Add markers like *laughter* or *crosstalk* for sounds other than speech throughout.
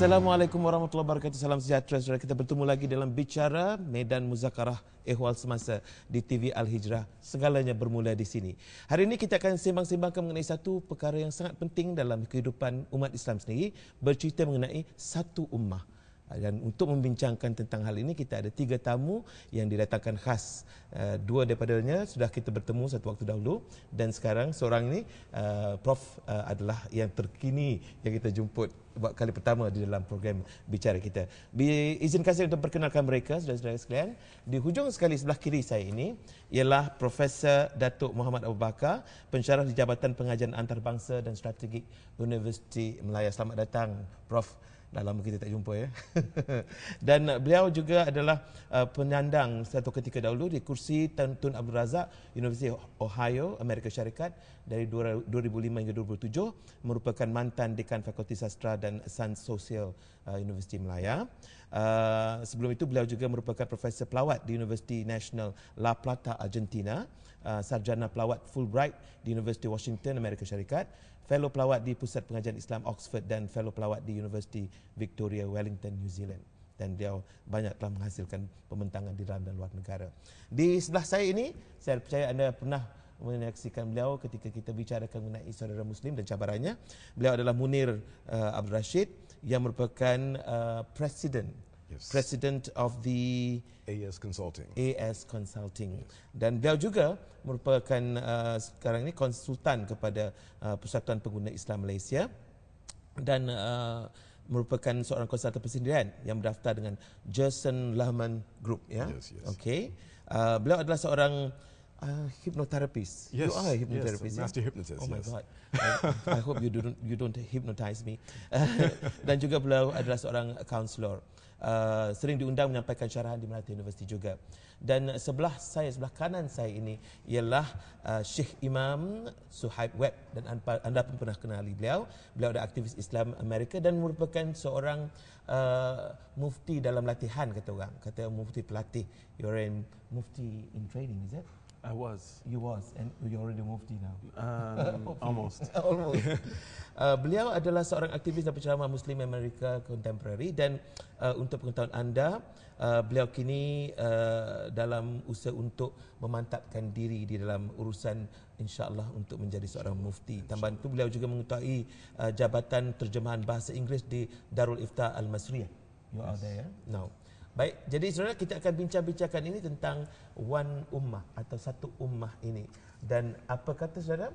Assalamualaikum warahmatullahi wabarakatuh. Salam sejahtera. Saudara kita bertemu lagi dalam bicara Medan Muzakarah Ehwal Semasa di TV Al Hijrah. Segalanya bermula di sini. Hari ini kita akan sembang sembang mengenai satu perkara yang sangat penting dalam kehidupan umat Islam sendiri, bercerita mengenai satu ummah. Ah, dan untuk membincangkan tentang hal ini kita ada tiga tamu yang didatangkan khas. Uh, dua daripadanya sudah kita bertemu satu waktu dahulu dan sekarang seorang ini uh, Prof uh, adalah yang terkini yang kita jumput buat kali pertama di dalam program bicara kita. Bi izinkan saya untuk perkenalkan mereka saudara-saudara sekalian. Di hujung sekali sebelah kiri saya ini ialah Profesor Datuk Muhammad Abu Bakar, pensyarah di Jabatan Pengajian Antarabangsa dan Strategik Universiti Melayu. Selamat datang Prof dah lama kita tak jumpa ya. *laughs* Dan beliau juga adalah uh, penyandang satu ketika dahulu di kursi Tun, Abdul Razak University of Ohio, Amerika Syarikat dari 2005 hingga 2007 merupakan mantan dekan Fakulti Sastra dan Sains Sosial uh, Universiti Melaya. Uh, sebelum itu beliau juga merupakan profesor pelawat di Universiti Nasional La Plata Argentina, uh, sarjana pelawat Fulbright di Universiti Washington Amerika Syarikat fellow pelawat di Pusat Pengajian Islam Oxford dan fellow pelawat di University Victoria Wellington New Zealand dan dia banyak telah menghasilkan pementangan di dalam dan luar negara. Di sebelah saya ini, saya percaya anda pernah menyaksikan beliau ketika kita bicarakan mengenai saudara muslim dan cabarannya. Beliau adalah Munir uh, Abdul Rashid yang merupakan uh, presiden yes. president of the AS Consulting. AS Consulting. Yes. Dan beliau juga merupakan uh, sekarang ini konsultan kepada uh, Persatuan Pengguna Islam Malaysia dan uh, merupakan seorang konsultan persendirian yang berdaftar dengan Jason Lahman Group ya. Yes, yes. Okay. Uh, beliau adalah seorang uh, hypnotherapist. Yes. You are a hypnotherapist. Yes, ya? master hypnotist. Oh yes. my god. I, I hope you don't you don't hypnotize me. *laughs* dan juga beliau adalah seorang counselor. Yes uh, sering diundang menyampaikan syarahan di Melati University juga. Dan sebelah saya, sebelah kanan saya ini ialah uh, Syekh Imam Suhaib Webb dan anda pun pernah kenali beliau. Beliau adalah aktivis Islam Amerika dan merupakan seorang uh, mufti dalam latihan kata orang. Kata mufti pelatih. You're in mufti in training, is it? I was. You was and you already mufti now. Um, *laughs* almost. *laughs* almost. *laughs* uh, beliau adalah seorang aktivis dan penceramah Muslim Amerika Contemporary dan uh, untuk pengetahuan anda, uh, beliau kini uh, dalam usaha untuk memantapkan diri di dalam urusan insyaAllah untuk menjadi seorang mufti. Tambahan itu beliau juga mengetahui uh, jabatan terjemahan bahasa Inggeris di Darul Ifta Al-Masriyah. You are there? No. Baik, jadi sebenarnya kita akan bincang-bincangkan ini tentang one ummah atau satu ummah ini. Dan apa kata saudara?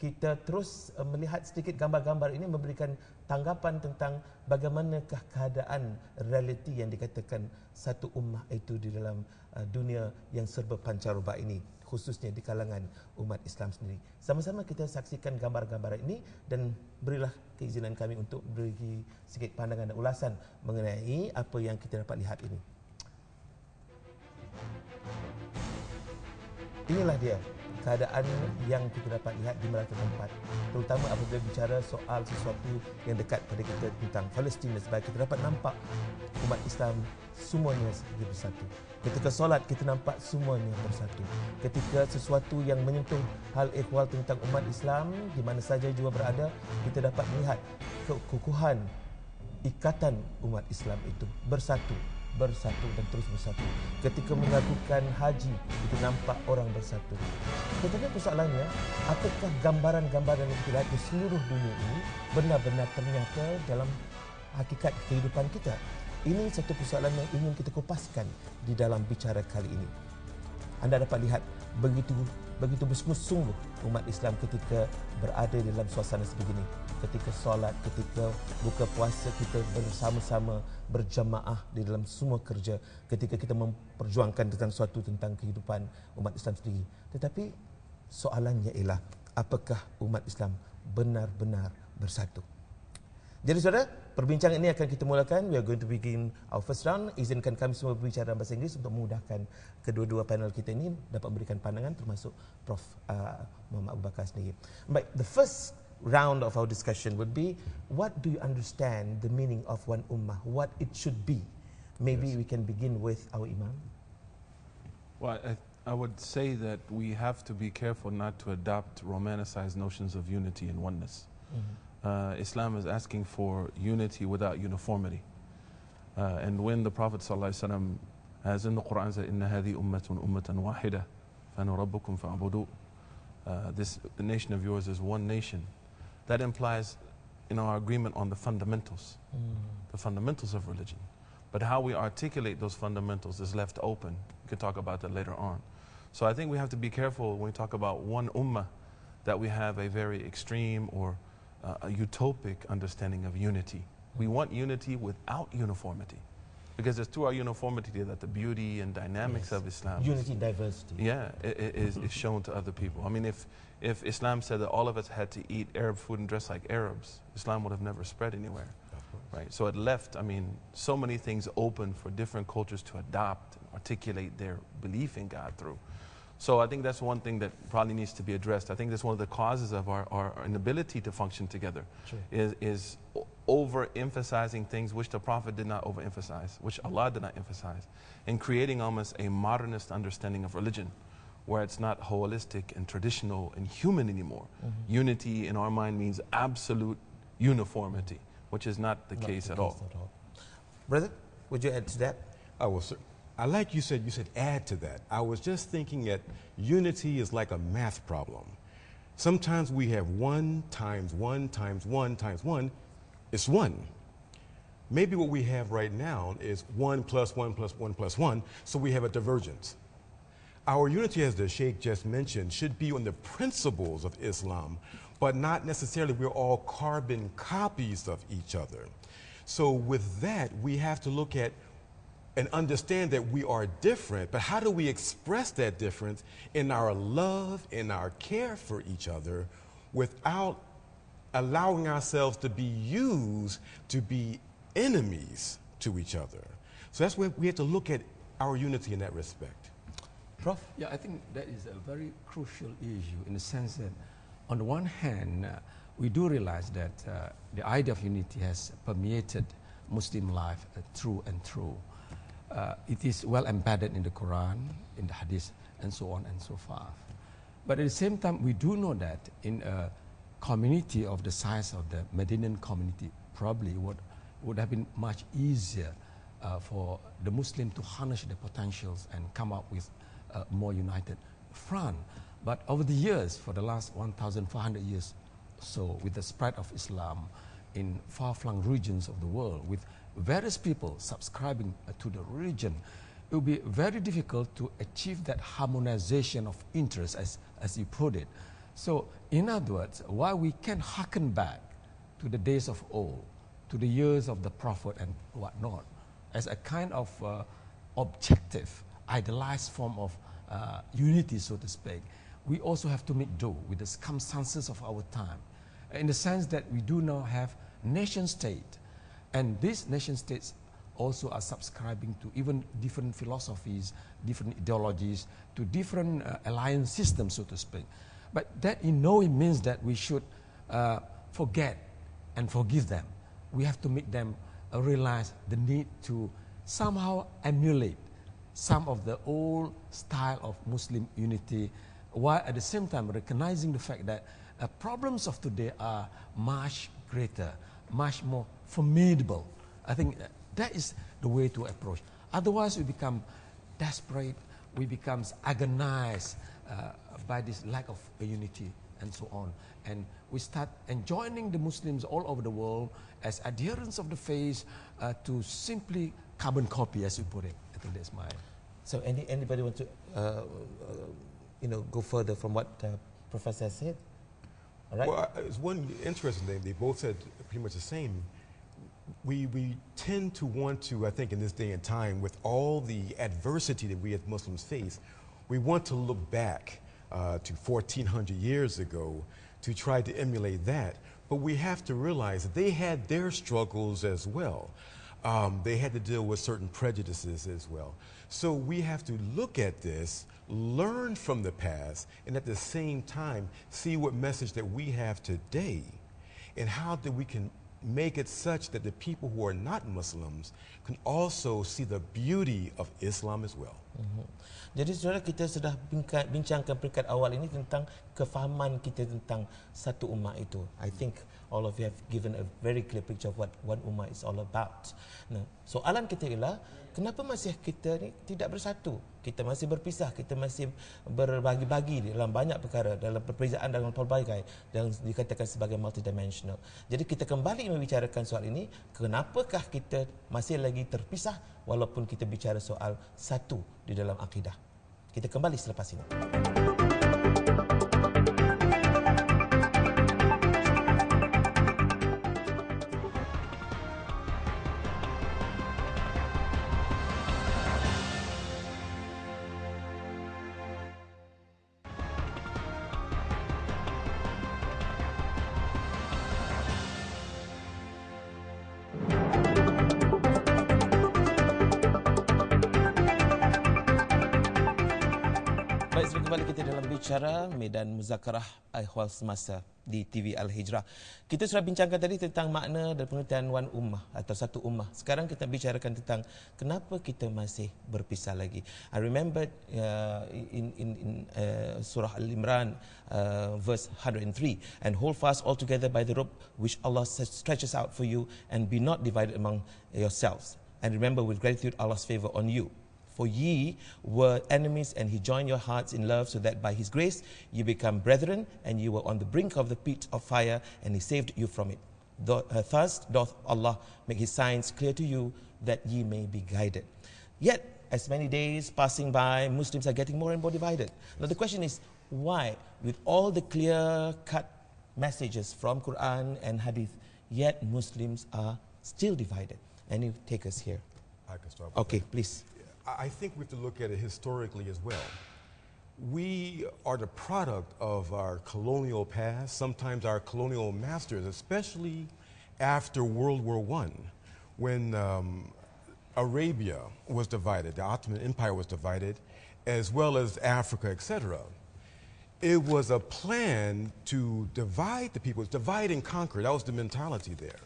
Kita terus eh, melihat sedikit gambar-gambar ini memberikan tanggapan tentang bagaimanakah keadaan realiti yang dikatakan satu ummah itu di dalam eh, dunia yang serba pancaroba ini khususnya di kalangan umat Islam sendiri. Sama-sama kita saksikan gambar-gambar ini dan berilah keizinan kami untuk beri sedikit pandangan dan ulasan mengenai apa yang kita dapat lihat ini. Inilah dia keadaan yang kita dapat lihat di merata tempat terutama apabila bicara soal sesuatu yang dekat pada kita tentang Palestin dan sebagainya, kita dapat nampak umat Islam semuanya bersatu ketika solat kita nampak semuanya bersatu ketika sesuatu yang menyentuh hal ehwal tentang umat Islam di mana saja juga berada kita dapat melihat kekukuhan ikatan umat Islam itu bersatu bersatu dan terus bersatu. Ketika melakukan haji, kita nampak orang bersatu. Tetapi persoalannya, apakah gambaran-gambaran yang kita di seluruh dunia ini benar-benar ternyata dalam hakikat kehidupan kita? Ini satu persoalan yang ingin kita kupaskan di dalam bicara kali ini. Anda dapat lihat begitu begitu bersungguh-sungguh umat Islam ketika berada dalam suasana sebegini ketika solat ketika buka puasa kita bersama-sama berjamaah di dalam semua kerja ketika kita memperjuangkan tentang suatu tentang kehidupan umat Islam sendiri tetapi soalannya ialah apakah umat Islam benar-benar bersatu jadi saudara Perbincangan ini akan kita mulakan. We are going to begin our first round. Izinkan kami semua berbicara dalam bahasa Inggeris untuk memudahkan kedua-dua panel kita ini dapat memberikan pandangan termasuk Prof. Uh, Muhammad Abu Bakar sendiri. Baik, the first round of our discussion would be what do you understand the meaning of one ummah? What it should be? Maybe yes. we can begin with our imam. Well, I, I would say that we have to be careful not to adopt romanticized notions of unity and oneness. Mm-hmm. uh, Islam is asking for unity without uniformity. Uh, and when the Prophet وسلم has in the Quran said, Inna hadi ummatun ummatan wahida, fanu rabbukum fa'budu. Uh, this nation of yours is one nation. That implies in our agreement on the fundamentals, mm. the fundamentals of religion. But how we articulate those fundamentals is left open. We can talk about that later on. So I think we have to be careful when we talk about one ummah that we have a very extreme or a utopic understanding of unity. We want unity without uniformity. Because it's through our uniformity that the beauty and dynamics yes. of Islam. Unity and diversity. Yeah, is, is shown to other people. I mean, if, if Islam said that all of us had to eat Arab food and dress like Arabs, Islam would have never spread anywhere. Right? So it left, I mean, so many things open for different cultures to adopt and articulate their belief in God through. So I think that's one thing that probably needs to be addressed. I think that's one of the causes of our, our inability to function together is, is overemphasizing things which the Prophet did not overemphasize, which Allah did not emphasize, and creating almost a modernist understanding of religion where it's not holistic and traditional and human anymore. Mm -hmm. Unity in our mind means absolute uniformity, which is not the not case, the at, case all. at all. Brother, would you add to that? I will, sir. I like you said, you said add to that. I was just thinking that unity is like a math problem. Sometimes we have one times one times one times one, it's one. Maybe what we have right now is one plus one plus one plus one, so we have a divergence. Our unity, as the Sheikh just mentioned, should be on the principles of Islam, but not necessarily we're all carbon copies of each other. So, with that, we have to look at and understand that we are different, but how do we express that difference in our love, in our care for each other, without allowing ourselves to be used to be enemies to each other? So that's where we have to look at our unity in that respect. Prof? Yeah, I think that is a very crucial issue in the sense that, on the one hand, uh, we do realize that uh, the idea of unity has permeated Muslim life uh, through and through uh, it is well embedded in the Quran, in the Hadith, and so on and so forth. But at the same time, we do know that in a community of the size of the Medinan community, probably would, would have been much easier uh, for the Muslim to harness the potentials and come up with a uh, more united front. But over the years, for the last 1,400 years so, with the spread of Islam in far-flung regions of the world, with various people subscribing uh, to the religion, it will be very difficult to achieve that harmonization of interests, as, as you put it. So, in other words, while we can hearken back to the days of old, to the years of the prophet and whatnot, as a kind of uh, objective, idealized form of uh, unity, so to speak, we also have to make do with the circumstances of our time. In the sense that we do now have nation state and these nation states also are subscribing to even different philosophies, different ideologies, to different uh, alliance systems, so to speak. But that in no way means that we should uh, forget and forgive them. We have to make them uh, realize the need to somehow emulate some of the old style of Muslim unity, while at the same time recognizing the fact that uh, problems of today are much greater much more formidable. I think that is the way to approach. Otherwise, we become desperate, we become agonized uh, by this lack of unity and so on. And we start enjoining the Muslims all over the world as adherents of the faith uh, to simply carbon copy, as you put it. I think that's my. So, any, anybody want to, uh, uh you know, go further from what uh, Professor said? All right. Well, it's one interesting thing. They both said pretty much the same. We, we tend to want to, I think, in this day and time, with all the adversity that we as Muslims face, we want to look back uh, to 1400 years ago to try to emulate that. But we have to realize that they had their struggles as well. Um, they had to deal with certain prejudices as well. So we have to look at this, learn from the past, and at the same time, see what message that we have today and how that we can make it such that the people who are not Muslims can also see the beauty of Islam as well. Mm-hmm. Jadi saudara kita sudah bincangkan peringkat awal ini tentang kefahaman kita tentang satu umat itu. I hmm. think all of you have given a very clear picture of what one umat is all about. Nah, soalan kita ialah kenapa masih kita ni tidak bersatu kita masih berpisah kita masih berbagi-bagi dalam banyak perkara dalam perbezaan dalam pelbagai yang dikatakan sebagai multidimensional jadi kita kembali membicarakan soal ini kenapakah kita masih lagi terpisah walaupun kita bicara soal satu di dalam akidah kita kembali selepas ini Zakarah Ahwal Semasa di TV Al-Hijrah. Kita sudah bincangkan tadi tentang makna dan pengertian one ummah atau satu ummah. Sekarang kita bicarakan tentang kenapa kita masih berpisah lagi. I remember uh, in, in, in uh, surah Al-Imran uh, verse 103 and hold fast all together by the rope which Allah stretches out for you and be not divided among yourselves. And remember with gratitude Allah's favor on you. For ye were enemies, and he joined your hearts in love, so that by his grace you become brethren, and you were on the brink of the pit of fire, and he saved you from it. Uh, thus doth Allah make his signs clear to you, that ye may be guided. Yet, as many days passing by, Muslims are getting more and more divided. Now, the question is why, with all the clear cut messages from Quran and Hadith, yet Muslims are still divided? takers here? take us here. Okay, please. I think we have to look at it historically as well. We are the product of our colonial past, sometimes our colonial masters, especially after World War I, when um, Arabia was divided, the Ottoman Empire was divided, as well as Africa, etc. It was a plan to divide the people, divide and conquer. That was the mentality there.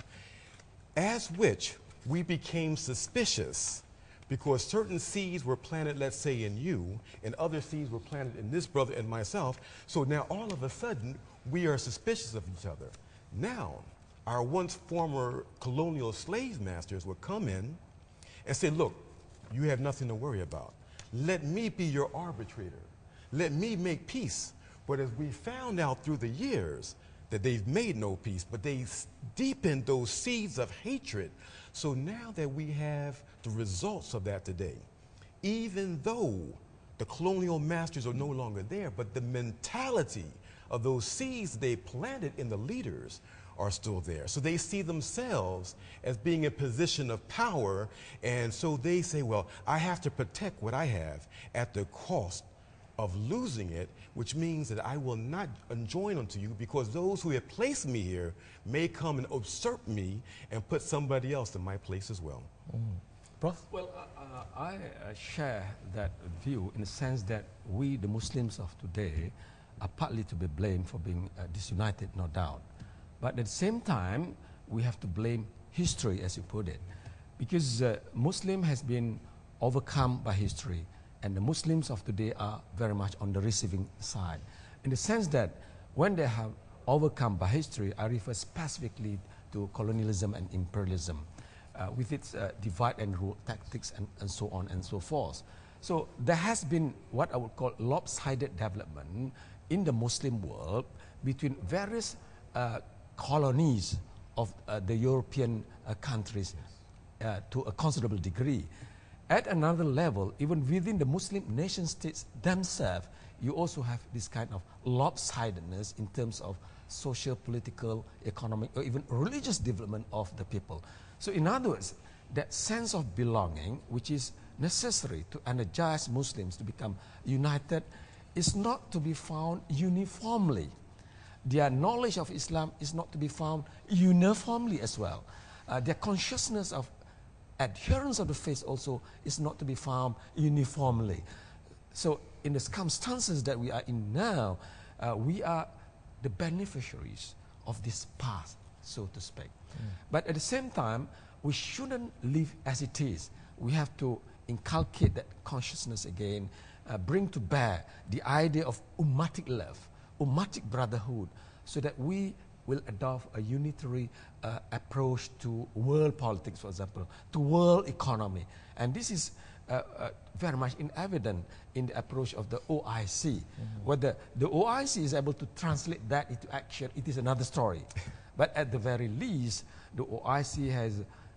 As which, we became suspicious because certain seeds were planted, let's say, in you, and other seeds were planted in this brother and myself. So now all of a sudden, we are suspicious of each other. Now, our once former colonial slave masters would come in and say, Look, you have nothing to worry about. Let me be your arbitrator. Let me make peace. But as we found out through the years that they've made no peace, but they deepened those seeds of hatred so now that we have the results of that today, even though the colonial masters are no longer there, but the mentality of those seeds they planted in the leaders are still there. So they see themselves as being a position of power, and so they say, well, I have to protect what I have at the cost of losing it, which means that I will not enjoin unto you, because those who have placed me here may come and usurp me and put somebody else in my place as well. Mm. Well, uh, uh I uh, share that view in the sense that we, the Muslims of today, are partly to be blamed for being uh, disunited, no doubt. But at the same time, we have to blame history, as you put it, because uh, Muslim has been overcome by history and the Muslims of today are very much on the receiving side. In the sense that when they have overcome by history, I refer specifically to colonialism and imperialism uh, with its uh, divide and rule tactics and, and so on and so forth. So there has been what I would call lopsided development in the Muslim world between various uh, colonies of uh, the European uh, countries uh, to a considerable degree at another level, even within the Muslim nation states themselves, you also have this kind of lopsidedness in terms of social, political, economic, or even religious development of the people. So, in other words, that sense of belonging, which is necessary to energize Muslims to become united, is not to be found uniformly. Their knowledge of Islam is not to be found uniformly as well. Uh, their consciousness of adherence of the faith also is not to be found uniformly. So, in the circumstances that we are in now, uh, we are the beneficiaries of this path, so to speak. Mm. But at the same time, we shouldn't live as it is. We have to inculcate that consciousness again, uh, bring to bear the idea of ummatic love, ummatic brotherhood, so that we will adopt a unitary uh, approach to world politics, for example, to world economy. And this is uh, uh, very much in evidence in the approach of the OIC. Mm -hmm. Whether the OIC is able to translate that into action, it is another story. *laughs* but at the very least, the OIC has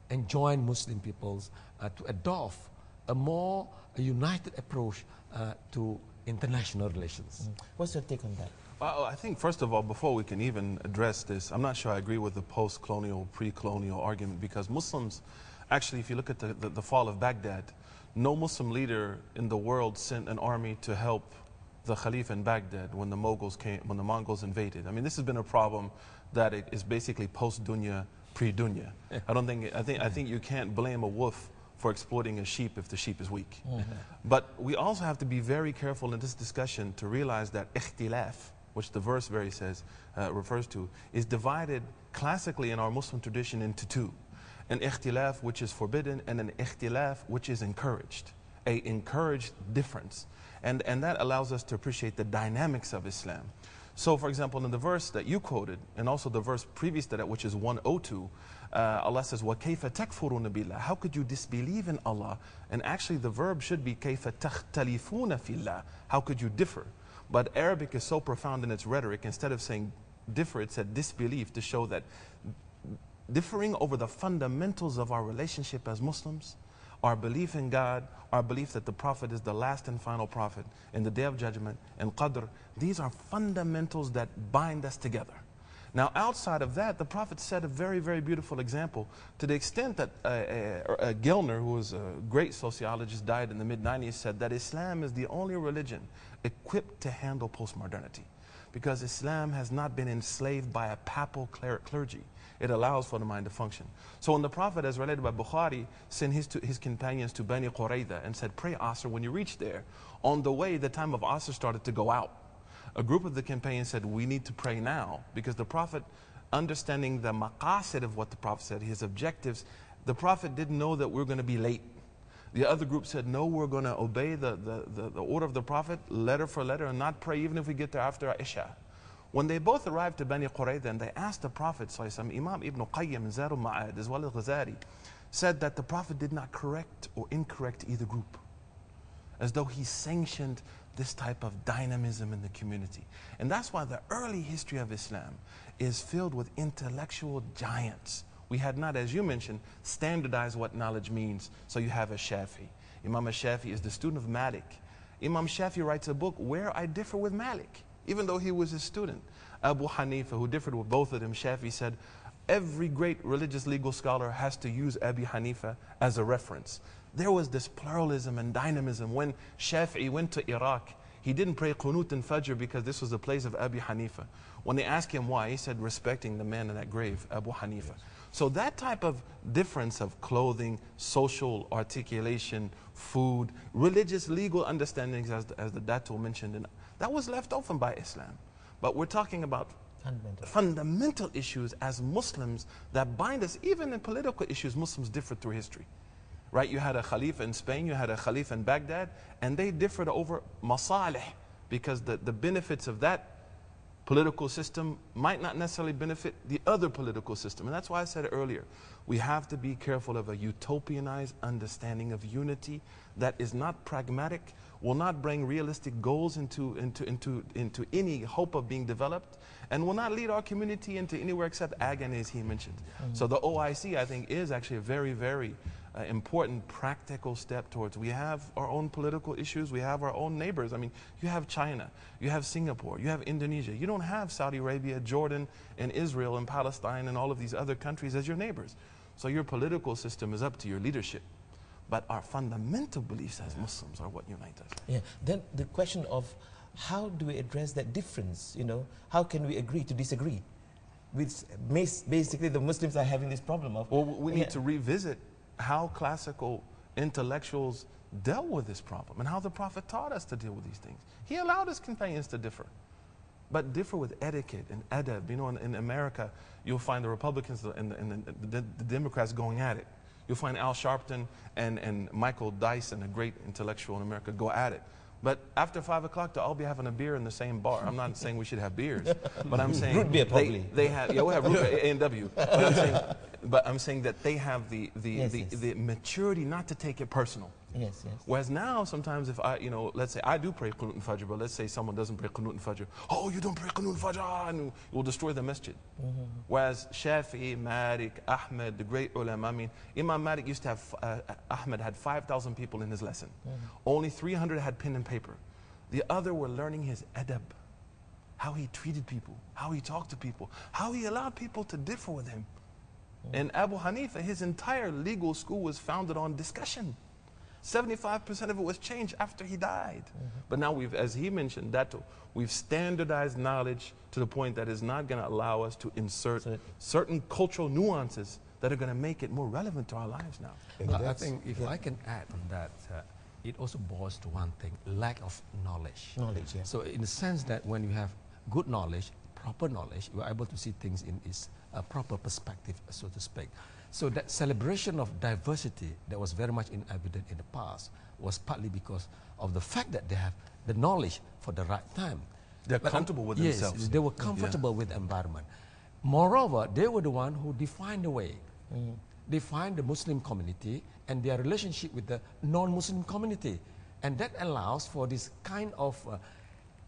enjoined Muslim peoples uh, to adopt a more united approach uh, to international relations. Mm. What's your take on that? Well, uh, oh, I think, first of all, before we can even address this, I'm not sure I agree with the post colonial, pre colonial argument because Muslims, actually, if you look at the, the, the, fall of Baghdad, no Muslim leader in the world sent an army to help the Khalif in Baghdad when the Moguls came, when the Mongols invaded. I mean, this has been a problem that is basically post Dunya, pre Dunya. I don't think, I think, I think you can't blame a wolf for exploiting a sheep if the sheep is weak. Mm -hmm. But we also have to be very careful in this discussion to realize that ikhtilaf, which the verse very says, uh, refers to, is divided classically in our Muslim tradition into two. An ikhtilaf which is forbidden and an ikhtilaf which is encouraged. A encouraged difference. And, and that allows us to appreciate the dynamics of Islam. So, for example, in the verse that you quoted, and also the verse previous to that, which is 102, uh, Allah says, وَكَيْفَ تَكْفُرُونَ بِاللَّهِ How could you disbelieve in Allah? And actually the verb should be كَيْفَ تَخْتَلِفُونَ فِي اللَّهِ How could you differ? But Arabic is so profound in its rhetoric, instead of saying differ, it said disbelief to show that differing over the fundamentals of our relationship as Muslims, our belief in God, our belief that the Prophet is the last and final Prophet in the Day of Judgment and Qadr, these are fundamentals that bind us together. Now, outside of that, the Prophet set a very, very beautiful example to the extent that a uh, uh, uh, Gilner, who was a great sociologist, died in the mid 90s, said that Islam is the only religion equipped to handle postmodernity because Islam has not been enslaved by a papal clergy. It allows for the mind to function. So when the Prophet, as related by Bukhari, sent his, to, his companions to Bani Qurayda and said, pray Asr when you reach there, on the way, the time of Asr started to go out a group of the companions said, We need to pray now because the Prophet, understanding the maqasid of what the Prophet said, his objectives, the Prophet didn't know that we we're going to be late. The other group said, No, we're going to obey the, the, the, the, order of the Prophet letter for letter and not pray even if we get there after Isha. When they both arrived to Bani Qurayza then they asked the Prophet, Imam Ibn Qayyim, Zarul Ma'ad, as well as Ghazari, said that the Prophet did not correct or incorrect either group, as though he sanctioned this type of dynamism in the community. And that's why the early history of Islam is filled with intellectual giants. We had not, as you mentioned, standardized what knowledge means. So you have a Shafi. Imam Shafi is the student of Malik. Imam Shafi writes a book where I differ with Malik, even though he was his student. Abu Hanifa, who differed with both of them, Shafi said, every great religious legal scholar has to use Abu Hanifa as a reference there was this pluralism and dynamism. When Shafi'i went to Iraq, he didn't pray Qunut and Fajr because this was the place of Abu Hanifa. When they asked him why, he said, respecting the man in that grave, Abu Hanifa. Yes. So that type of difference of clothing, social articulation, food, religious, legal understandings, as the, as the Dato mentioned, that was left open by Islam. But we're talking about fundamental. fundamental issues as Muslims that bind us, even in political issues, Muslims differ through history right? You had a Khalif in Spain, you had a Khalif in Baghdad, and they differed over masalih because the, the benefits of that political system might not necessarily benefit the other political system. And that's why I said earlier, we have to be careful of a utopianized understanding of unity that is not pragmatic, will not bring realistic goals into, into, into, into any hope of being developed, and will not lead our community into anywhere except agony, as he mentioned. Mm -hmm. So the OIC, I think, is actually a very, very uh, important practical step towards. We have our own political issues. We have our own neighbors. I mean, you have China, you have Singapore, you have Indonesia. You don't have Saudi Arabia, Jordan, and Israel, and Palestine, and all of these other countries as your neighbors. So your political system is up to your leadership. But our fundamental beliefs as Muslims are what unite us. Yeah. Then the question of how do we address that difference? You know, how can we agree to disagree? With basically the Muslims are having this problem of. Well, we need yeah. to revisit how classical intellectuals dealt with this problem and how the Prophet taught us to deal with these things. He allowed his companions to differ, but differ with etiquette and adab. You know, in, in America, you'll find the Republicans and, the, and the, the, the, Democrats going at it. You'll find Al Sharpton and, and Michael Dyson, a great intellectual in America, go at it. But after five o'clock, they'll all be having a beer in the same bar. I'm not saying we should have beers, but I'm *laughs* saying root beer probably. They, they have yeah, we have root beer *laughs* A and W. But I'm saying, but I'm saying that they have the the, yes, the, yes. the maturity not to take it personal. Yes, yes. Whereas now, sometimes if I, you know, let's say I do pray Qunut and Fajr, but let's say someone doesn't pray Qunut and Fajr. Oh, you don't pray Qunut and Fajr, ah, and it will destroy the masjid. Mm -hmm. Whereas Shafi, Malik, Ahmed, the great ulama, I mean, Imam Malik used to have, uh, uh Ahmed had 5,000 people in his lesson. Mm -hmm. Only 300 had pen and paper. The other were learning his adab, how he treated people, how he talked to people, how he allowed people to differ with him. Mm -hmm. And Abu Hanifa, his entire legal school was founded on discussion. 75% of it was changed after he died. Mm -hmm. But now we've, as he mentioned, that we've standardized knowledge to the point that is not going to allow us to insert certain cultural nuances that are going to make it more relevant to our lives now. Well, I think if yeah. I can add on that, uh, it also boils to one thing, lack of knowledge. Knowledge, yeah. So in the sense that when you have good knowledge, proper knowledge, you are able to see things in its uh, proper perspective, so to speak. So that celebration of diversity that was very much in evident in the past was partly because of the fact that they have the knowledge for the right time. They're but um, comfortable with yes, themselves. they were comfortable yeah. with the environment. Moreover, they were the one who defined the way. Mm. Defined the Muslim community and their relationship with the non-Muslim community. And that allows for this kind of uh,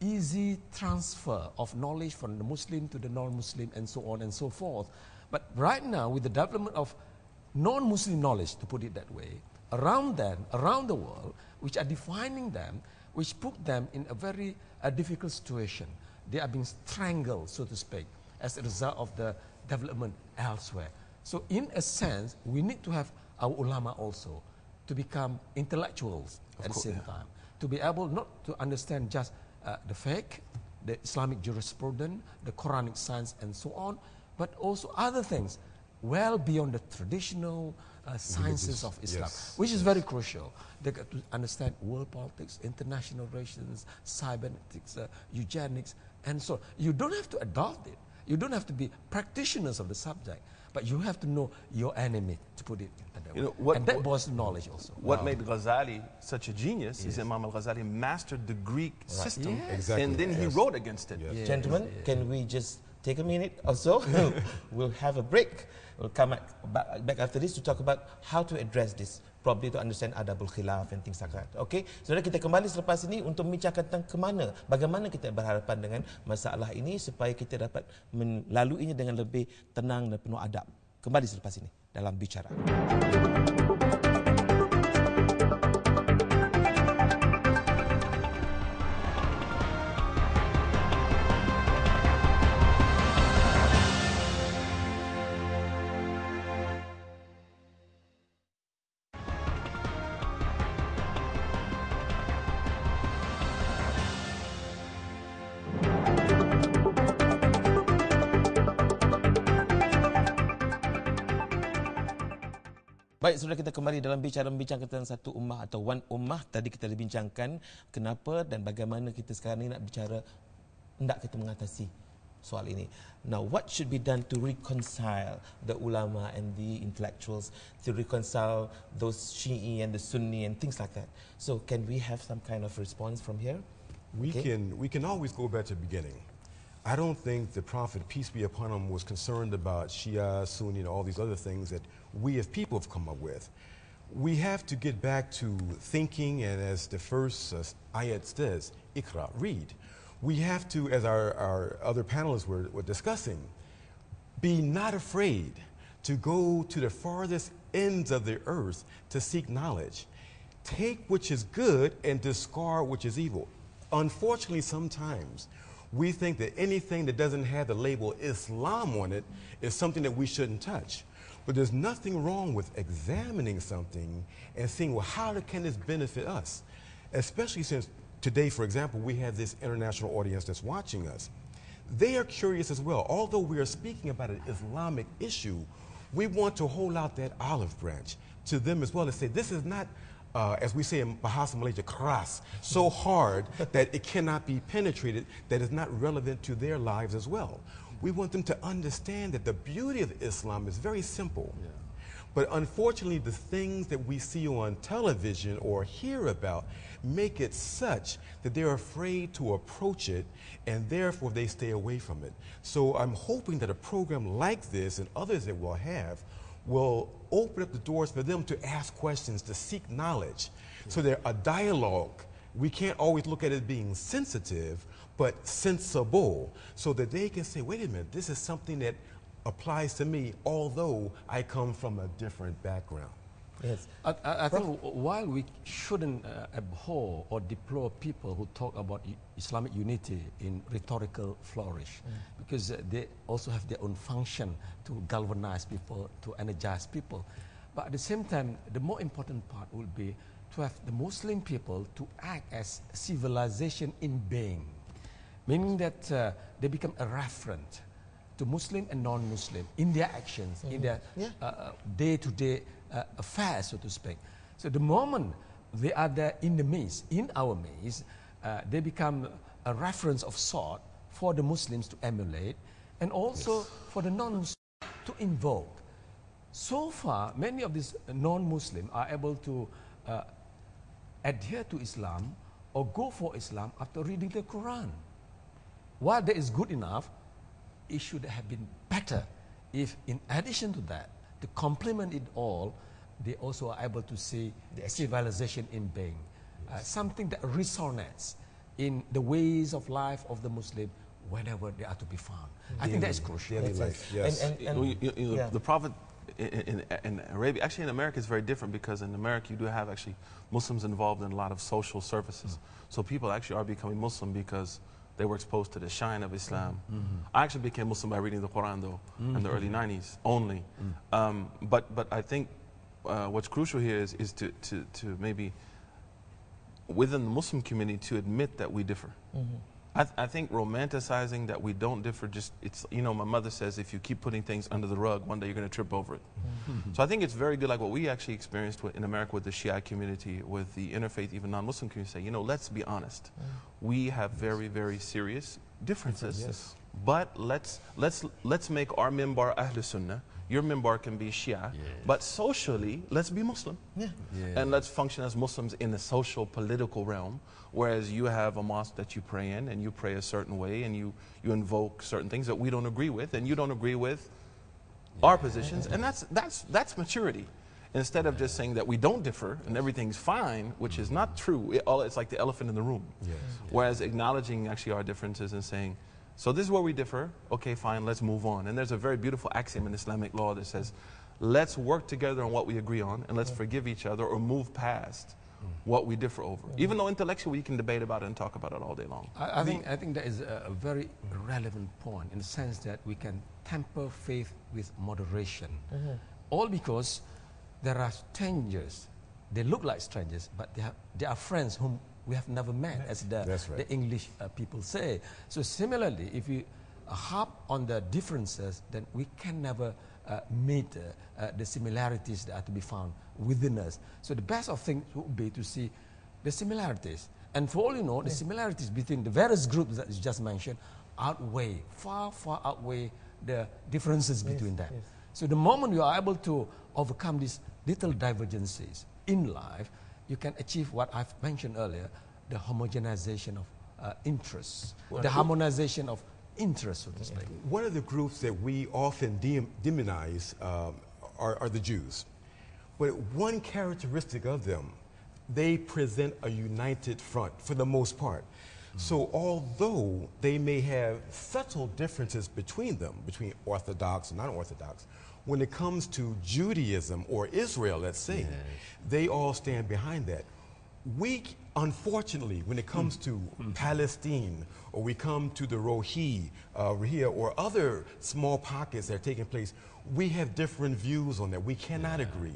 easy transfer of knowledge from the Muslim to the non-Muslim and so on and so forth. But right now, with the development of non-Muslim knowledge, to put it that way, around them, around the world, which are defining them, which put them in a very a difficult situation. They are being strangled, so to speak, as a result of the development elsewhere. So in a sense, we need to have our ulama also to become intellectuals of at course, the same yeah. time, to be able not to understand just uh, the fake, the Islamic jurisprudence, the Quranic science, and so on, but also other things well beyond the traditional uh, sciences of Islam, yes, which is yes. very crucial they got to understand world politics, international relations, cybernetics, uh, eugenics, and so on. You don't have to adopt it. You don't have to be practitioners of the subject, but you have to know your enemy, to put it that you know, what, and that was knowledge also. What wow. made Ghazali such a genius yes. is Imam al-Ghazali mastered the Greek right. system, yes. exactly. and then yes. he wrote against it. Gentlemen, can we just take a minute or so. *laughs* we'll have a break. We'll come back, back, back after this to talk about how to address this. Probably to understand ada khilaf and things like that. Okay? Saudara, so, kita kembali selepas ini untuk membincangkan tentang ke mana, bagaimana kita berhadapan dengan masalah ini supaya kita dapat melaluinya dengan lebih tenang dan penuh adab. Kembali selepas ini dalam bicara. Bicara. kita kembali dalam bicara membincangkan tentang satu ummah atau one ummah tadi kita dah bincangkan kenapa dan bagaimana kita sekarang ini nak bicara hendak kita mengatasi soal ini. Now what should be done to reconcile the ulama and the intellectuals to reconcile those Shi'i and the Sunni and things like that. So can we have some kind of response from here? We okay. can we can always go back to beginning. I don't think the Prophet, peace be upon him, was concerned about Shia, Sunni, and all these other things that we as people have come up with. We have to get back to thinking, and as the first uh, ayat says, ikra, read. We have to, as our, our other panelists were, were discussing, be not afraid to go to the farthest ends of the earth to seek knowledge. Take which is good and discard which is evil. Unfortunately, sometimes we think that anything that doesn't have the label Islam on it is something that we shouldn't touch. But there's nothing wrong with examining something and seeing, well, how can this benefit us? Especially since today, for example, we have this international audience that's watching us. They are curious as well. Although we are speaking about an Islamic issue, we want to hold out that olive branch to them as well and say, this is not uh, as we say in Bahasa Malaysia, keras, so hard *laughs* that it cannot be penetrated, that is not relevant to their lives as well. We want them to understand that the beauty of Islam is very simple. Yeah. But unfortunately, the things that we see on television or hear about make it such that they're afraid to approach it and therefore they stay away from it. So I'm hoping that a program like this and others that we'll have will open up the doors for them to ask questions, to seek knowledge. So there a dialogue. We can't always look at it being sensitive, but sensible, so that they can say, wait a minute, this is something that applies to me, although I come from a different background. Yes. I, I, I think while we shouldn't uh, abhor or deplore people who talk about Islamic unity in rhetorical flourish, mm. because uh, they also have their own function to galvanize people, to energize people. But at the same time, the more important part will be to have the Muslim people to act as civilization in being, meaning that uh, they become a reference to Muslim and non-Muslim in their actions, mm -hmm. in their day-to-day yeah. uh, uh -day uh, affair, so to speak. So the moment they are there in the midst, in our midst, uh, they become a reference of sort for the Muslims to emulate and also yes. for the non-Muslims to invoke. So far, many of these non-Muslims are able to uh, adhere to Islam or go for Islam after reading the Quran. While that is good enough, it should have been better if in addition to that, to complement it all, they also are able to see the civilization in being. Uh, yes. Uh, something that resonates in the ways of life of the Muslim wherever they are to be found. I think that is crucial. Daily life, yes. And, and, and, you, you, you, yeah. The Prophet in, in, in, Arabia, actually in America, it's very different because in America you do have actually Muslims involved in a lot of social services. Mm. So people actually are becoming Muslim because they were exposed to the shine of Islam. Mm -hmm. I actually became Muslim by reading the Quran, though, mm -hmm. in the mm-hmm. early 90s only. Mm um, but, but I think uh, what's crucial here is, is to, to, to maybe, within the Muslim community, to admit that we differ. Mm-hmm. I, th I, think romanticizing that we don't differ just it's you know my mother says if you keep putting things under the rug one day you're going to trip over it mm-hmm. so i think it's very good like what we actually experienced in america with the shia community with the interfaith even non-muslim community say you know let's be honest mm. we have very very serious differences yes. but let's let's let's make our mimbar ahl sunnah your member can be Shia, yes. but socially, let's be Muslim. Yeah. yeah. And let's function as Muslims in the social, political realm, whereas you have a mosque that you pray in and you pray a certain way and you, you invoke certain things that we don't agree with and you don't agree with yeah. our positions. And that's, that's, that's maturity. Instead of just saying that we don't differ and everything's fine, which mm -hmm. is not true, it all, it's like the elephant in the room. Yes. Whereas acknowledging actually our differences and saying, so this is where we differ. Okay, fine, let's move on. And there's a very beautiful axiom in Islamic law that says, let's work together on what we agree on and let's forgive each other or move past what we differ over. Mm. Even though intellectually we can debate about it and talk about it all day long. I, I think, I think that is a, very relevant point in the sense that we can temper faith with moderation. Mm-hmm. All because there are strangers. They look like strangers, but they, are they are friends whom we have never met, as the, right. the English uh, people say. So similarly, if we harp on the differences, then we can never uh, meet uh, uh, the similarities that are to be found within us. So the best of things would be to see the similarities. And for all you know, the similarities between the various groups that you just mentioned outweigh, far, far outweigh the differences yes, between them. Yes. So the moment you are able to overcome these little divergences in life, you can achieve what I've mentioned earlier, the homogenization of uh, interests, well, the harmonization of interests this respect. One of the groups that we often de demonize um, are, are the Jews. But one characteristic of them, they present a united front for the most part. Mm. So, although they may have subtle differences between them, between Orthodox and non Orthodox, when it comes to Judaism or Israel, let's say, yes. they all stand behind that. We, unfortunately, when it comes to hmm. Hmm. Palestine or we come to the Rohi, uh, Rohia or other small pockets that are taking place, we have different views on that. We cannot yeah. agree.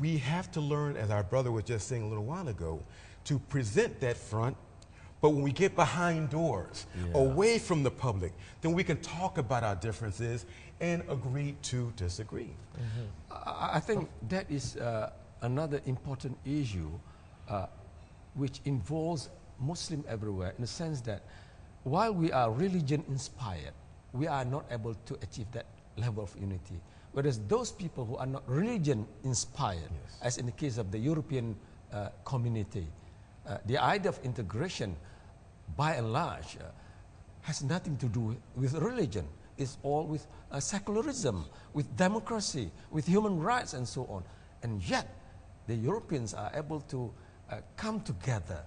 We have to learn, as our brother was just saying a little while ago, to present that front but when we get behind doors, yeah. away from the public, then we can talk about our differences and agree to disagree. Mm -hmm. I, think that is uh, another important issue uh, which involves Muslim everywhere in the sense that while we are religion inspired, we are not able to achieve that level of unity. Whereas those people who are not religion inspired, yes. as in the case of the European uh, community, uh, the idea of integration by and large, uh, has nothing to do with religion. It's all with uh, secularism, with democracy, with human rights, and so on. And yet, the Europeans are able to uh, come together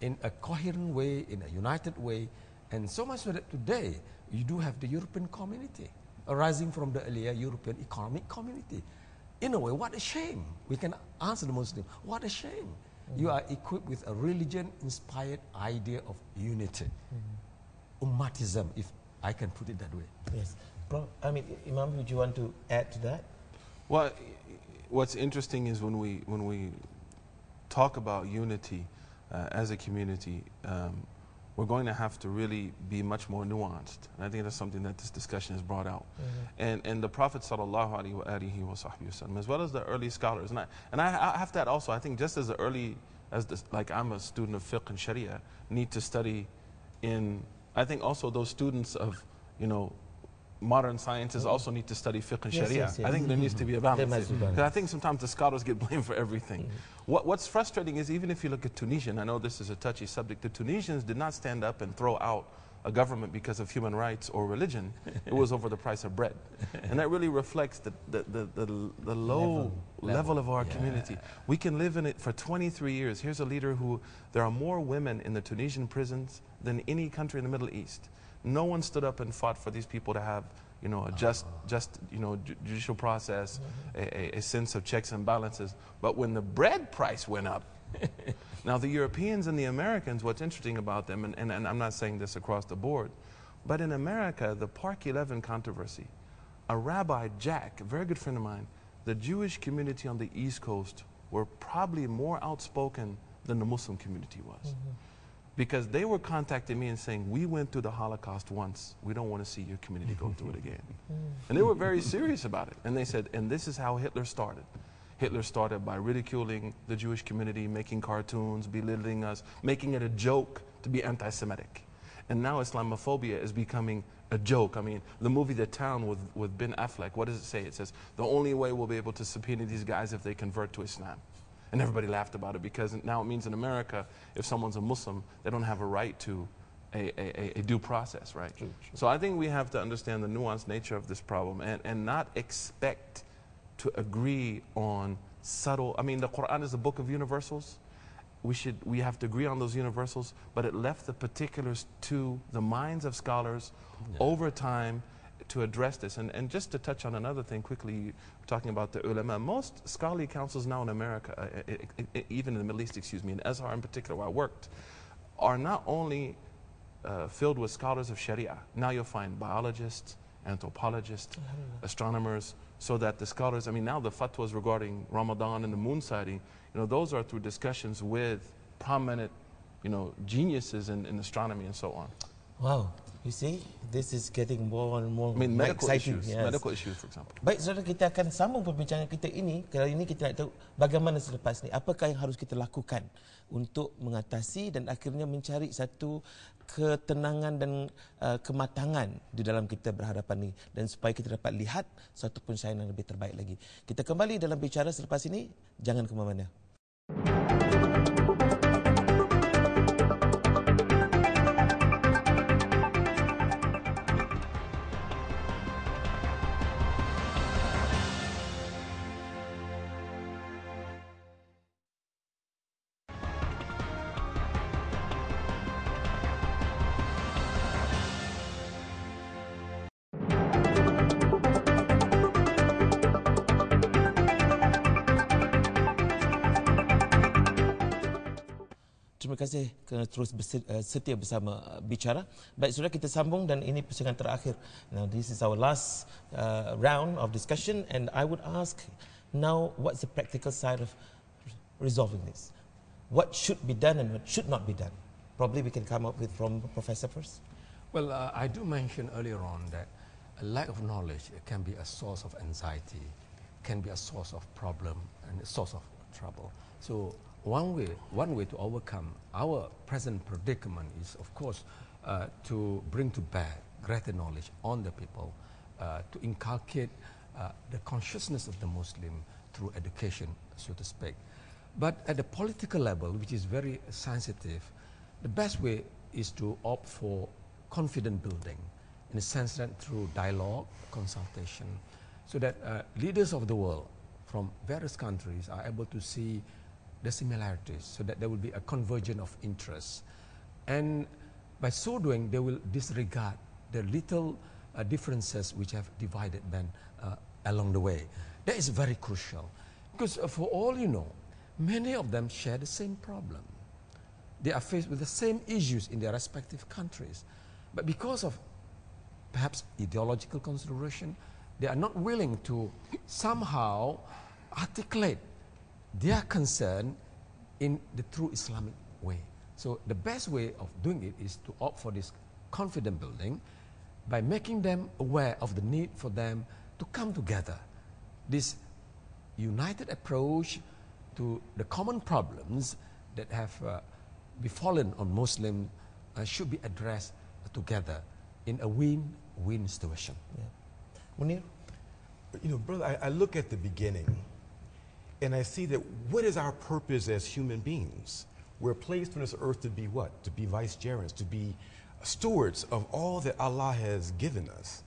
in a coherent way, in a united way, and so much so that today you do have the European community arising from the earlier European economic community. In a way, what a shame. We can answer the Muslim, what a shame you are equipped with a religion-inspired idea of unity. Ummatism, if I can put it that way. Yes. Bro, I mean, Imam, would you want to add to that? Well, what's interesting is when we, when we talk about unity uh, as a community, um, we're going to have to really be much more nuanced. And I think that's something that this discussion has brought out. Mm -hmm. And, and the Prophet sallallahu alaihi wasallam, as well as the early scholars, and I, and I, I have that also. I think just as the early, as this, like I'm a student of fiqh and sharia, need to study in, I think also those students of, you know, modern sciences also need to study fiqh and sharia. Yes, yes. I think there needs to be a balance. Because mm -hmm. I think sometimes the scholars get *laughs* blamed for everything. Mm what, what's frustrating is even if you look at Tunisia, I know this is a touchy subject, the Tunisians did not stand up and throw out a government because of human rights or religion. it was over the price of bread. and that really reflects the, the, the, the, the low level, level. level, of our yeah. community. We can live in it for 23 years. Here's a leader who, there are more women in the Tunisian prisons than any country in the Middle East no one stood up and fought for these people to have you know, a uh-huh. just, just you know, ju judicial process, mm-hmm. a, a, sense of checks and balances. But when the bread price went up, *laughs* now the Europeans and the Americans, what's interesting about them, and, and, and, I'm not saying this across the board, but in America, the Park 11 controversy, a rabbi, Jack, a very good friend of mine, the Jewish community on the East Coast were probably more outspoken than the Muslim community was. Mm -hmm because they were contacting me and saying, we went through the Holocaust once. We don't want to see your community go through it again. and they were very serious about it. And they said, and this is how Hitler started. Hitler started by ridiculing the Jewish community, making cartoons, belittling us, making it a joke to be anti-Semitic. And now Islamophobia is becoming a joke. I mean, the movie The Town with, with Ben Affleck, what does it say? It says, the only way we'll be able to subpoena these guys if they convert to Islam. And everybody laughed about it because now it means in America, if someone's a Muslim, they don't have a right to a, a, a due process, right? Sure, sure. So I think we have to understand the nuanced nature of this problem and, and not expect to agree on subtle. I mean, the Quran is a book of universals. We, should, we have to agree on those universals, but it left the particulars to the minds of scholars yeah. over time to address this. And, and just to touch on another thing quickly, talking about the ulama, most scholarly councils now in America, uh, uh, uh, uh even in the Middle East, excuse me, in Azhar in particular, where I worked, are not only uh, filled with scholars of Sharia. Now you'll find biologists, anthropologists, astronomers, so that the scholars, I mean, now the fatwas regarding Ramadan and the moon sighting, you know, those are through discussions with prominent, you know, geniuses in, in astronomy and so on. Wow. You see, this is getting more and more I mean, medical exciting. issues. Yes. Medical issues, for example. Baik, saudara kita akan sambung perbincangan kita ini. Kali ini kita nak tahu bagaimana selepas ini. Apakah yang harus kita lakukan untuk mengatasi dan akhirnya mencari satu ketenangan dan uh, kematangan di dalam kita berhadapan ini. Dan supaya kita dapat lihat satu pun yang lebih terbaik lagi. Kita kembali dalam bicara selepas ini. Jangan kemana mana-mana. terima kasih kerana terus eh, setia bersama eh, bicara. Baik, sudah kita sambung dan ini persidangan terakhir. Now, this is our last uh, round of discussion and I would ask now what's the practical side of resolving this? What should be done and what should not be done? Probably we can come up with from Professor first. Well, uh, I do mention earlier on that a lack of knowledge can be a source of anxiety, can be a source of problem and a source of trouble. So one way, one way to overcome our present predicament is, of course, uh, to bring to bear greater knowledge on the people, uh, to inculcate uh, the consciousness of the Muslim through education, so to speak. But at the political level, which is very sensitive, the best way is to opt for confident building in the sense that through dialogue, consultation, so that uh, leaders of the world from various countries are able to see the similarities so that there will be a convergence of interests. And by so doing, they will disregard the little uh, differences which have divided them uh, along the way. That is very crucial because uh, for all you know, many of them share the same problem. They are faced with the same issues in their respective countries. But because of perhaps ideological consideration, they are not willing to somehow articulate their concern in the true Islamic way. So the best way of doing it is to opt for this confidence building by making them aware of the need for them to come together. This united approach to the common problems that have uh, befallen on Muslims uh, should be addressed together in a win-win situation. Yeah. Munir? You know, brother, I, I look at the beginning and I see that what is our purpose as human beings? We're placed on this earth to be what? To be vicegerents, to be stewards of all that Allah has given us.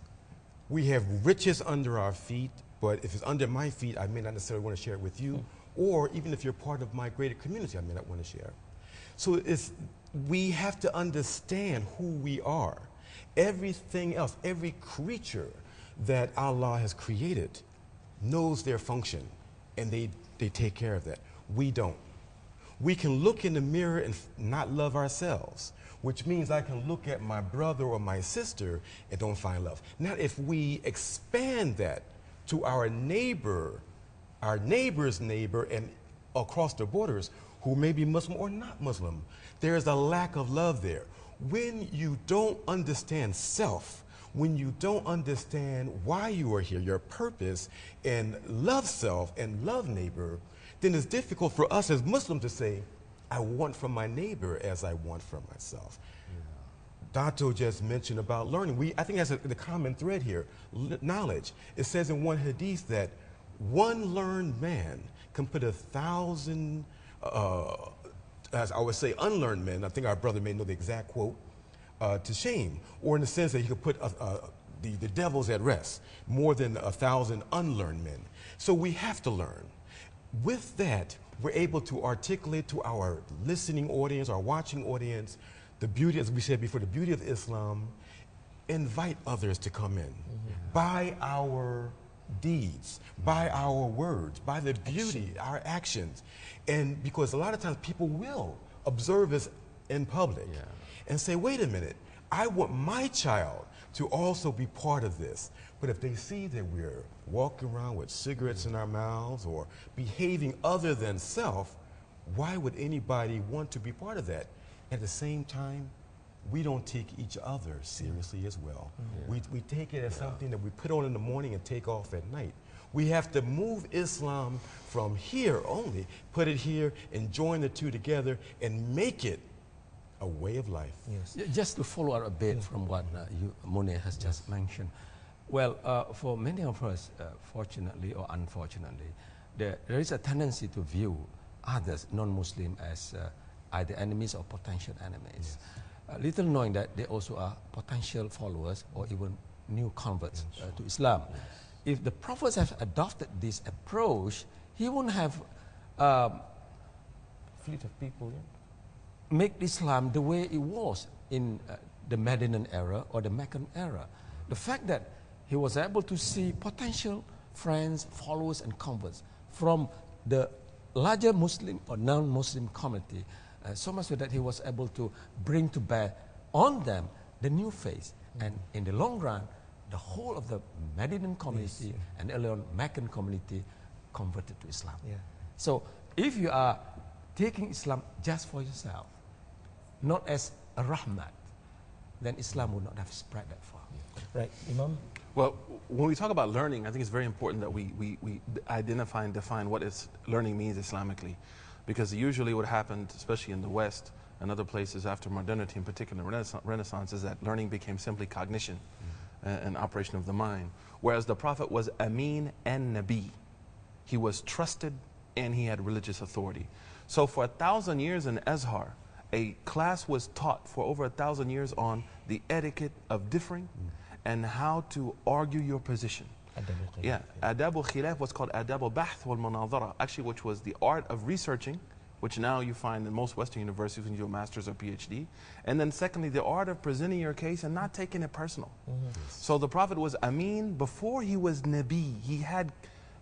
We have riches under our feet, but if it's under my feet, I may not necessarily want to share it with you, hmm. or even if you're part of my greater community, I may not want to share. So it's, we have to understand who we are. Everything else, every creature that Allah has created knows their function, and they they take care of that. We don't. We can look in the mirror and not love ourselves, which means I can look at my brother or my sister and don't find love. Now, if we expand that to our neighbor, our neighbor's neighbor, and across the borders who may be Muslim or not Muslim, there is a lack of love there. When you don't understand self, when you don't understand why you are here, your purpose, and love self and love neighbor, then it's difficult for us as Muslims to say, I want from my neighbor as I want from myself. Dato just mentioned about learning. We, I think that's a, the common thread here L knowledge. It says in one hadith that one learned man can put a thousand, uh, as I would say, unlearned men. I think our brother may know the exact quote uh, to shame, or in the sense that he could put a, uh, a, uh, the, the devils at rest, more than a thousand unlearned men. So we have to learn. With that, we're able to articulate to our listening audience, our watching audience, the beauty, as we said before, the beauty of Islam, invite others to come in mm -hmm. by our deeds, mm -hmm. by our words, by the beauty, Action. our actions. And because a lot of times people will observe us in public. Yeah and say, wait a minute, I want my child to also be part of this. But if they see that we're walking around with cigarettes in our mouths or behaving other than self, why would anybody want to be part of that? At the same time, we don't take each other seriously as well. Yeah. Mm-hmm. We, we take it as yeah. something that we put on in the morning and take off at night. We have to move Islam from here only, put it here and join the two together and make it a way of life. Yes. Just to follow up a bit yes. from what uh, you, Monet has yes. just mentioned. Well, uh, for many of us, uh, fortunately or unfortunately, there, there is a tendency to view others, non-Muslim, as uh, either enemies or potential enemies. Uh, little knowing that they also are potential followers or even new converts uh, to Islam. If the prophets have adopted this approach, he wouldn't have um, fleet of people. Yeah? make Islam the way it was in uh, the Medinan era or the Meccan era. The fact that he was able to see potential friends, followers, and converts from the larger Muslim or non Muslim community, uh, so much so that he was able to bring to bear on them the new faith. And in the long run, the whole of the Medinan community yes, yeah. and early on Meccan community converted to Islam. Yeah. So if you are taking Islam just for yourself, not as a rahmat, then Islam would not have spread that far. Yeah. Right, Imam? Well, when we talk about learning, I think it's very important that we, we, we identify and define what is learning means Islamically. Because usually what happened, especially in the West and other places after modernity, in particular Renaissance, Renaissance is that learning became simply cognition mm. and, and operation of the mind. Whereas the Prophet was Amin and Nabi. He was trusted and he had religious authority. So for a thousand years in Ezhar, a class was taught for over a thousand years on the etiquette of differing mm. and how to argue your position. Yeah, adab al-khilaf was called adab al-bahth wal-manadara, actually which was the art of researching, which now you find in most Western universities when you do a master's or PhD. And then secondly, the art of presenting your case and not taking it personal. Mm -hmm. yes. So the Prophet was Amin before he was Nabi. He had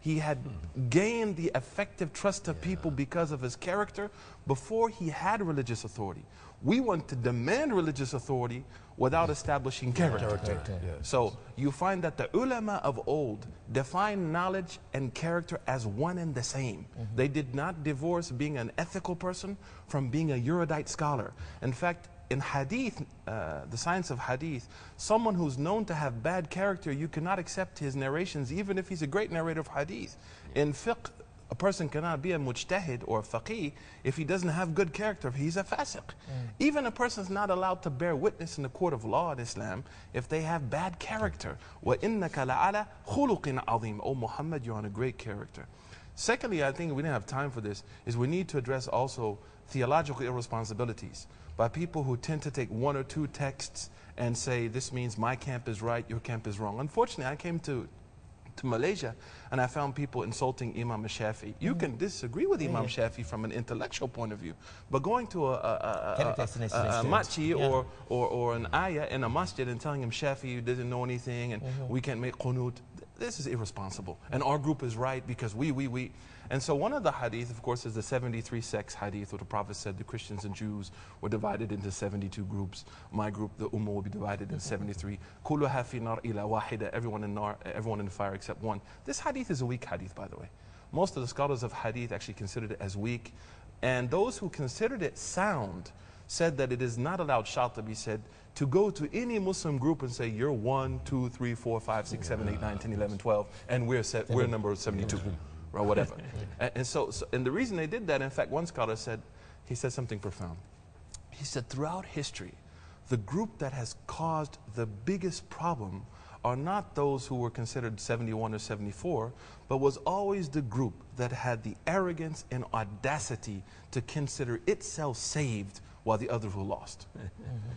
he had hmm. gained the effective trust of yeah. people because of his character before he had religious authority. We want to demand religious authority without establishing character. character. So you find that the ulama of old defined knowledge and character as one and the same. Mm -hmm. They did not divorce being an ethical person from being a erudite scholar. In fact, in hadith, uh, the science of hadith, someone who's known to have bad character, you cannot accept his narrations, even if he's a great narrator of hadith. In fiqh, a person cannot be a mujtahid or a faqih if he doesn't have good character, if he's a fasiq. Mm. Even a person is not allowed to bear witness in the court of law in Islam if they have bad character. وَإِنَّكَ لَعَلَى خُلُقٍ عَظِيمٍ Oh Muhammad, you're on a great character. Secondly, I think we didn't have time for this, is we need to address also theological irresponsibilities by people who tend to take one or two texts and say, this means my camp is right, your camp is wrong. Unfortunately, I came to, to Malaysia and I found people insulting Imam Shafi. You mm. can disagree with Imam yeah. Shafi from an intellectual point of view, but going to a, a, a, a, a machi yeah. or, or, or an ayah in a masjid and telling him Shafi, you didn't know anything and mm -hmm. we can't make qunut, this is irresponsible. And our group is right because we, we, we. And so one of the hadith, of course, is the 73 sects hadith where the Prophet said the Christians and Jews were divided into 72 groups. My group, the Ummah, will be divided into 73. Kulluha hafi nar ila wahida. Everyone in, nar, everyone in fire except one. This hadith is a weak hadith, by the way. Most of the scholars of hadith actually considered it as weak. And those who considered it sound said that it is not allowed shalt to be said to go to any Muslim group and say you're 1, 2, 3, 4, 5, 6, 7, 8, 9, 10, 11, 12, and we're, set, we're number 72 or whatever. and, and so, so, and the reason they did that, in fact, one scholar said, he said something profound. He said, throughout history, the group that has caused the biggest problem are not those who were considered 71 or 74, but was always the group that had the arrogance and audacity to consider itself saved while the others were lost. *laughs*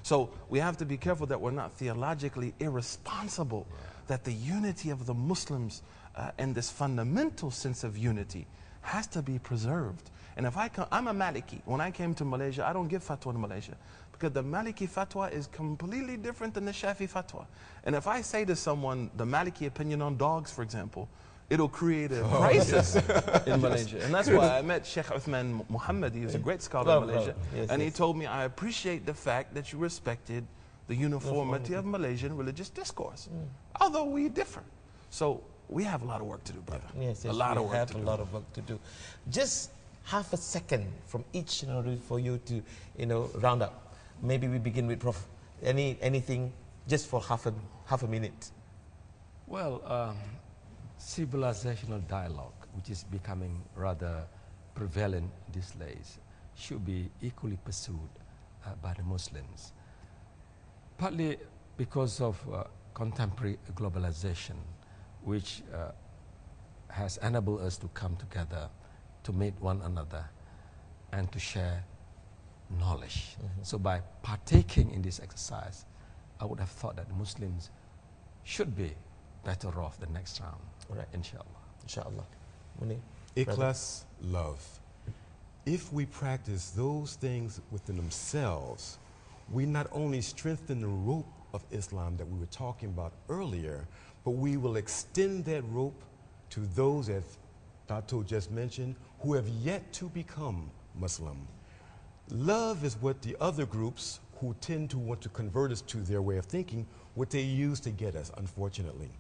so we have to be careful that we're not theologically irresponsible, yeah. that the unity of the Muslims uh, and this fundamental sense of unity has to be preserved. And if I come, I'm a Maliki. When I came to Malaysia, I don't give fatwa in Malaysia because the Maliki fatwa is completely different than the Shafi fatwa. And if I say to someone the Maliki opinion on dogs, for example, it'll create a oh, crisis *laughs* yes. in Malaysia. And that's why I met Sheikh Uthman Muhammad. He was a great scholar love, in Malaysia. Yes, and yes. he told me, I appreciate the fact that you respected the uniformity of Malaysian religious discourse, mm. although we differ. So we have a lot of work to do, brother. Yes, yes, a lot of work have to a do. lot of work to do. Just half a second from each in for you to, you know, round up. Maybe we begin with Prof. Any anything just for half a half a minute. Well, um, civilizational dialogue, which is becoming rather prevalent these days, should be equally pursued uh, by the Muslims. Partly because of uh, contemporary globalization, which uh, has enabled us to come together, to meet one another, and to share knowledge. Mm -hmm. So by partaking in this exercise, I would have thought that Muslims should be better off the next round. All right. Inshallah. Inshallah. Ikhlas, love. If we practice those things within themselves, we not only strengthen the rope of Islam that we were talking about earlier, but we will extend that rope to those as Dato just mentioned who have yet to become Muslim. Love is what the other groups who tend to want to convert us to their way of thinking, what they use to get us, unfortunately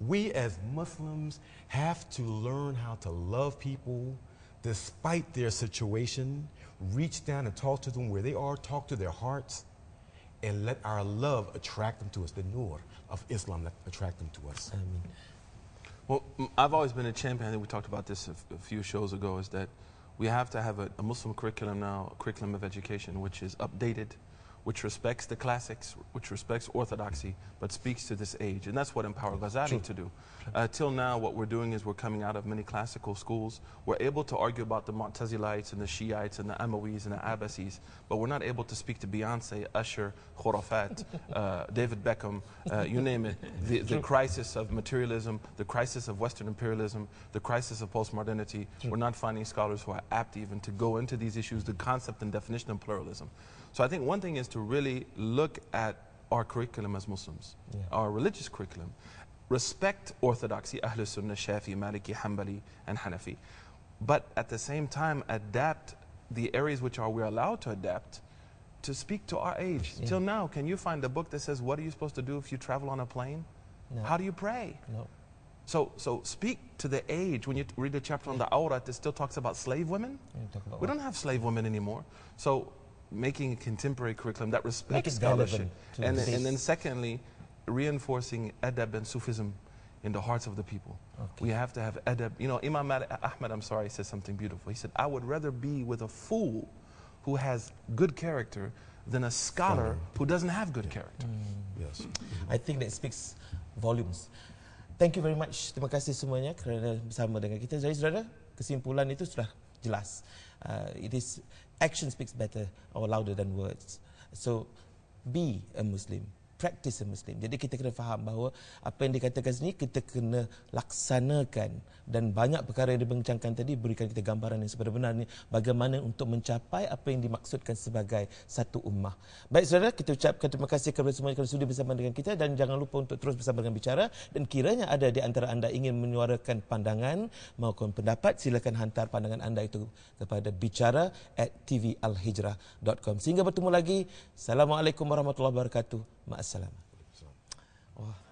we as Muslims have to learn how to love people despite their situation, reach down and talk to them where they are, talk to their hearts, and let our love attract them to us, the nur of Islam that attract them to us. I mean, well, I've always been a champion, I think we talked about this a, few shows ago, is that we have to have a, a Muslim curriculum now, a curriculum of education, which is updated, which respects the classics, which respects orthodoxy, but speaks to this age. And that's what Empower Ghazali sure. to do. Uh, till now, what we're doing is we're coming out of many classical schools. We're able to argue about the Mu'tazilites and the Shiites and the Amawis and the Abbasis, but we're not able to speak to Beyonce, Usher, Khurafat, uh, *laughs* David Beckham, uh, you name it. The, the, crisis of materialism, the crisis of Western imperialism, the crisis of postmodernity. We're not finding scholars who are apt even to go into these issues, the concept and definition of pluralism. So I think one thing is to really look at our curriculum as Muslims, yeah. our religious curriculum, respect orthodoxy, Ahl Sunnah, Shafi, Maliki, Hanbali, and Hanafi, but at the same time adapt the areas which are we're allowed to adapt to speak to our age. Yeah. Till now, can you find a book that says what are you supposed to do if you travel on a plane? No. How do you pray? No. So, so speak to the age. When you read the chapter on the Aurat, it still talks about slave women. About we don't have slave women anymore. So making a contemporary curriculum that respects scholarship. And, and then secondly, reinforcing adab and Sufism in the hearts of the people. Okay. We have to have adab. You know, Imam Ahmad, I'm sorry, said something beautiful. He said, I would rather be with a fool who has good character than a scholar who doesn't have good yeah. character. Mm. Yes. Mm-hmm. I think that speaks volumes. Thank you very much. Terima kasih semuanya kerana bersama dengan kita. Jadi saudara, kesimpulan itu sudah jelas. Uh, it is action speaks better or louder than words. So be a Muslim. practice a Muslim. Jadi kita kena faham bahawa apa yang dikatakan sini kita kena laksanakan dan banyak perkara yang dibincangkan tadi berikan kita gambaran yang sebenarnya bagaimana untuk mencapai apa yang dimaksudkan sebagai satu ummah. Baik saudara, kita ucapkan terima kasih kepada semua yang sudah bersama dengan kita dan jangan lupa untuk terus bersama dengan bicara dan kiranya ada di antara anda ingin menyuarakan pandangan maupun pendapat silakan hantar pandangan anda itu kepada bicara at tvalhijrah.com. Sehingga bertemu lagi. Assalamualaikum warahmatullahi wabarakatuh. Mas السلامه